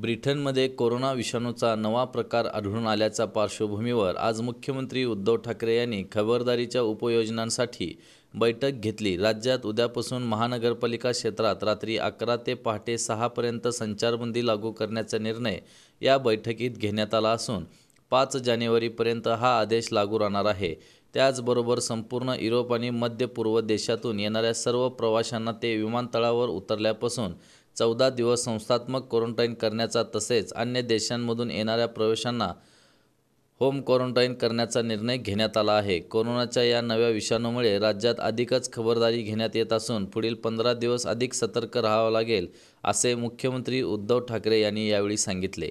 ब्रिटनमध्ये कोरोना विषाणूचा नवा प्रकार आढळून आल्याच्या पार्श्वभूमीवर आज मुख्यमंत्री उद्धव ठाकरे यांनी खबरदारीच्या उपयोजनांसाठी बैठक घेतली राज्यात उद्यापासून महानगरपालिका क्षेत्रात रात्री अकरा ते पहाटे सहापर्यंत संचारबंदी लागू करण्याचा निर्णय या बैठकीत घेण्यात आला असून पाच जानेवारीपर्यंत हा आदेश लागू राहणार आहे त्याचबरोबर संपूर्ण युरोप आणि मध्य पूर्व देशातून येणाऱ्या सर्व प्रवाशांना ते विमानतळावर उतरल्यापासून चौदा दिवस संस्थात्मक क्वारंटाईन करण्याचा तसेच अन्य देशांमधून येणाऱ्या प्रवेशांना होम क्वारंटाईन करण्याचा निर्णय घेण्यात आला आहे कोरोनाच्या या नव्या विषाणूमुळे राज्यात अधिकच खबरदारी घेण्यात येत असून पुढील पंधरा दिवस अधिक सतर्क राहावं लागेल असे मुख्यमंत्री उद्धव ठाकरे यांनी यावेळी सांगितले